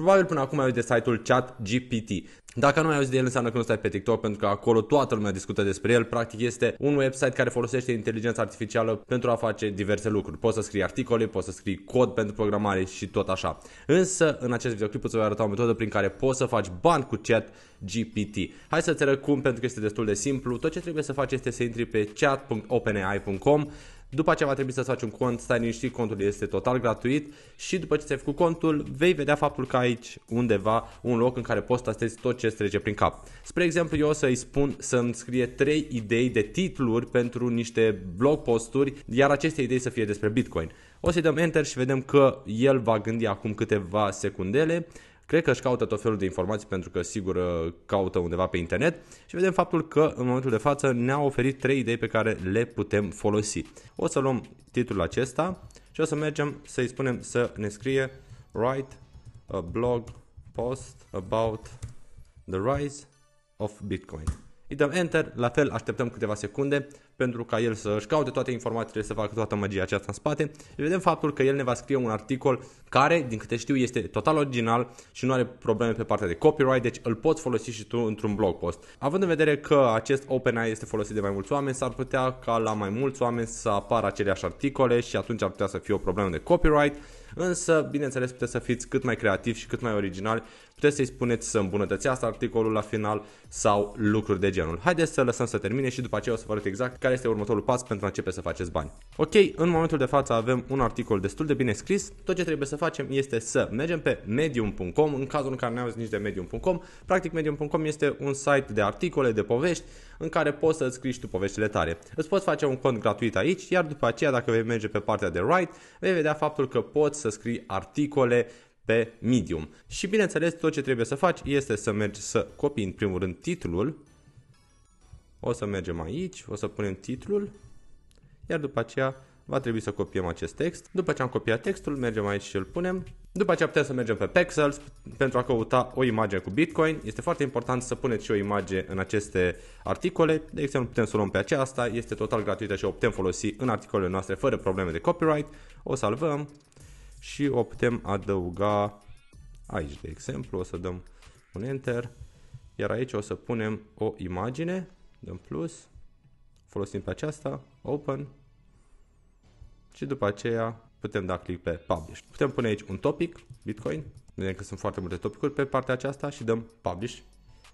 Probabil până acum ai auzit de site-ul ChatGPT. Dacă nu ai auzit de el, înseamnă că nu stai pe TikTok, pentru că acolo toată lumea discută despre el. Practic este un website care folosește inteligența artificială pentru a face diverse lucruri. Poți să scrii articole, poți să scrii cod pentru programare și tot așa. Însă, în acest videoclip îți voi arăta o metodă prin care poți să faci bani cu chat GPT. Hai să-ți arăt cum, pentru că este destul de simplu. Tot ce trebuie să faci este să intri pe chat.openai.com după aceea va trebui să-ți faci un cont, stai liniștit, contul este total gratuit și după ce ți-ai făcut contul, vei vedea faptul că aici undeva un loc în care poți să tot ce îți trece prin cap. Spre exemplu, eu o să-i spun să-mi scrie 3 idei de titluri pentru niște blog posturi, iar aceste idei să fie despre Bitcoin. O să-i dăm Enter și vedem că el va gândi acum câteva secundele Cred că își caută tot felul de informații pentru că sigur ă, caută undeva pe internet și vedem faptul că în momentul de față ne-a oferit 3 idei pe care le putem folosi. O să luăm titlul acesta și o să mergem să-i spunem să ne scrie write a blog post about the rise of Bitcoin. Îi dăm Enter, la fel așteptăm câteva secunde pentru ca el să își caute toate informațiile, să facă toată magia aceasta în spate. Vedem faptul că el ne va scrie un articol care, din câte știu, este total original și nu are probleme pe partea de copyright, deci îl poți folosi și tu într-un blog post. Având în vedere că acest OpenAI este folosit de mai mulți oameni, s-ar putea ca la mai mulți oameni să apară aceleași articole și atunci ar putea să fie o problemă de copyright, însă, bineînțeles, puteți să fiți cât mai creativi și cât mai originali Puteți să-i spuneți să îmbunătățească articolul la final sau lucruri de genul. Haideți să lăsăm să termine și după aceea o să vă arăt exact care este următorul pas pentru a începe să faceți bani. Ok, în momentul de față avem un articol destul de bine scris. Tot ce trebuie să facem este să mergem pe medium.com, în cazul în care nu auzi nici de medium.com. Practic medium.com este un site de articole, de povești, în care poți să-ți scrii și tu poveștile tare. Îți poți face un cont gratuit aici, iar după aceea, dacă vei merge pe partea de write, vei vedea faptul că poți să scrii articole pe Medium. Și bineînțeles, tot ce trebuie să faci este să mergi să copii în primul rând titlul. O să mergem aici, o să punem titlul, iar după aceea va trebui să copiem acest text. După ce am copiat textul, mergem aici și îl punem. După aceea putem să mergem pe Pexels pentru a căuta o imagine cu Bitcoin. Este foarte important să puneți și o imagine în aceste articole. De exemplu, putem să o luăm pe aceasta, este total gratuită și o putem folosi în articolele noastre fără probleme de copyright. O salvăm și o putem adăuga aici, de exemplu, o să dăm un Enter, iar aici o să punem o imagine, dăm plus, folosim pe aceasta, Open și după aceea putem da click pe Publish. Putem pune aici un topic, Bitcoin, vedem că sunt foarte multe topicuri pe partea aceasta și dăm Publish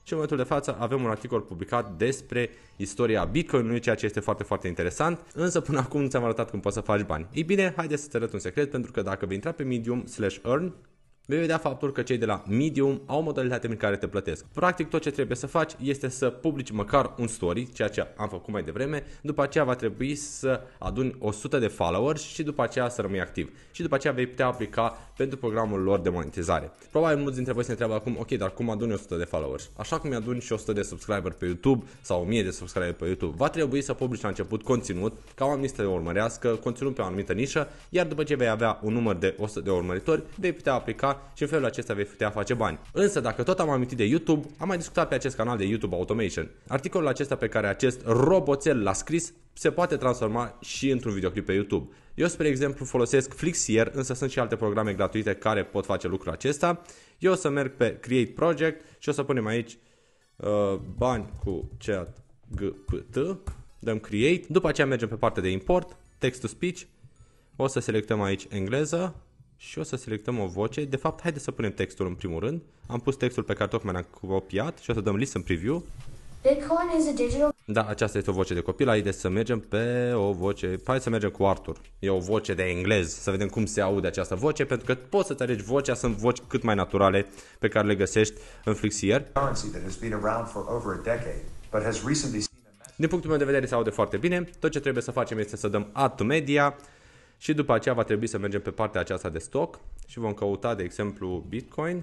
și în momentul de față avem un articol publicat despre istoria Bitcoin-ului, ceea ce este foarte, foarte interesant, însă până acum nu ți-am arătat cum poți să faci bani. Ei bine, haideți să-ți arăt un secret, pentru că dacă vei intra pe medium slash earn, vei vedea faptul că cei de la Medium au modalitate prin care te plătesc. Practic tot ce trebuie să faci este să publici măcar un story, ceea ce am făcut mai devreme, după aceea va trebui să aduni 100 de followers și după aceea să rămâi activ. Și după aceea vei putea aplica pentru programul lor de monetizare. Probabil mulți dintre voi se întreabă acum, ok, dar cum aduni 100 de followers? Așa cum aduni și 100 de subscriber pe YouTube sau 1000 de subscriber pe YouTube, va trebui să publici la început conținut ca oamenii să te urmărească, conținut pe o anumită nișă, iar după ce vei avea un număr de 100 de urmăritori, vei putea aplica și în felul acesta vei putea face bani. Însă dacă tot am amintit de YouTube, am mai discutat pe acest canal de YouTube Automation. Articolul acesta pe care acest roboțel l-a scris se poate transforma și într-un videoclip pe YouTube. Eu, spre exemplu, folosesc Flixier, însă sunt și alte programe gratuite care pot face lucrul acesta. Eu o să merg pe Create Project și o să punem aici uh, bani cu chat GPT, dăm Create, după aceea mergem pe partea de import, text to speech, o să selectăm aici engleză, și o să selectăm o voce. De fapt, haideți să punem textul în primul rând. Am pus textul pe care tocmai l-am copiat și o să dăm listen preview. Bitcoin is a digital... Da, aceasta este o voce de copil. Haideți să mergem pe o voce... Hai să mergem cu Arthur. E o voce de englez. Să vedem cum se aude această voce, pentru că poți să-ți alegi vocea. Sunt voci cât mai naturale pe care le găsești în flixier. Din punctul meu de vedere se aude foarte bine. Tot ce trebuie să facem este să dăm Add to Media și după aceea va trebui să mergem pe partea aceasta de stoc și vom căuta, de exemplu, Bitcoin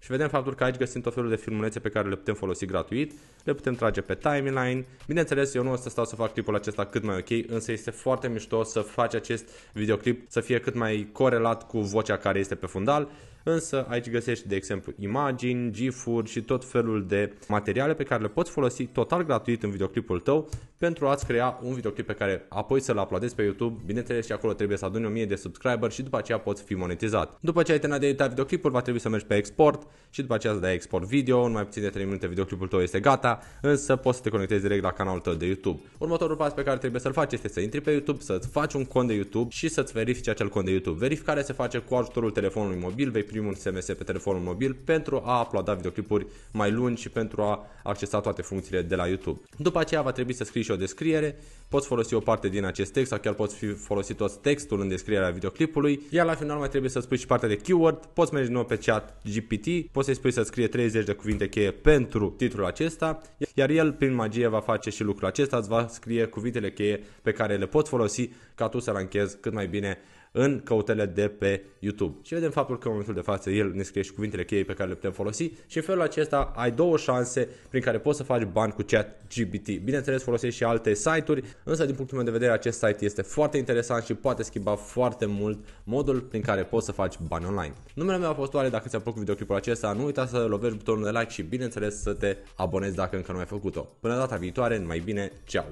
și vedem faptul că aici găsim tot felul de filmulețe pe care le putem folosi gratuit, le putem trage pe timeline. Bineînțeles, eu nu o să stau să fac clipul acesta cât mai ok, însă este foarte mișto să faci acest videoclip să fie cât mai corelat cu vocea care este pe fundal Însă aici găsești, de exemplu, imagini, gifuri și tot felul de materiale pe care le poți folosi total gratuit în videoclipul tău pentru a-ți crea un videoclip pe care apoi să-l aplaudezi pe YouTube. Bineînțeles și acolo trebuie să aduni 1000 de subscriber și după aceea poți fi monetizat. După ce ai terminat de editat videoclipul, va trebui să mergi pe export și după aceea să dai export video, în mai puțin de 3 minute videoclipul tău este gata, însă poți să te conectezi direct la canalul tău de YouTube. Următorul pas pe care trebuie să-l faci este să intri pe YouTube, să-ți faci un cont de YouTube și să-ți verifici acel cont de YouTube. Verificarea se face cu ajutorul telefonului mobil, vei primul SMS pe telefonul mobil pentru a uploada videoclipuri mai lungi și pentru a accesa toate funcțiile de la YouTube. După aceea va trebui să scrii și o descriere, poți folosi o parte din acest text sau chiar poți fi folosit tot textul în descrierea videoclipului, iar la final mai trebuie să spui și partea de keyword, poți merge din nou pe chat GPT, poți să-i spui să scrie 30 de cuvinte cheie pentru titlul acesta, iar el prin magie va face și lucrul acesta, îți va scrie cuvintele cheie pe care le poți folosi ca tu să l cât mai bine în căutările de pe YouTube. Și vedem faptul că în momentul de față el ne scrie și cuvintele cheie pe care le putem folosi și în felul acesta ai două șanse prin care poți să faci bani cu chat GPT. Bineînțeles folosești și alte site-uri, însă din punctul meu de vedere acest site este foarte interesant și poate schimba foarte mult modul prin care poți să faci bani online. Numele meu a fost Oare, dacă ți-a plăcut videoclipul acesta, nu uita să lovești butonul de like și bineînțeles să te abonezi dacă încă nu ai făcut-o. Până data viitoare, mai bine, ceau!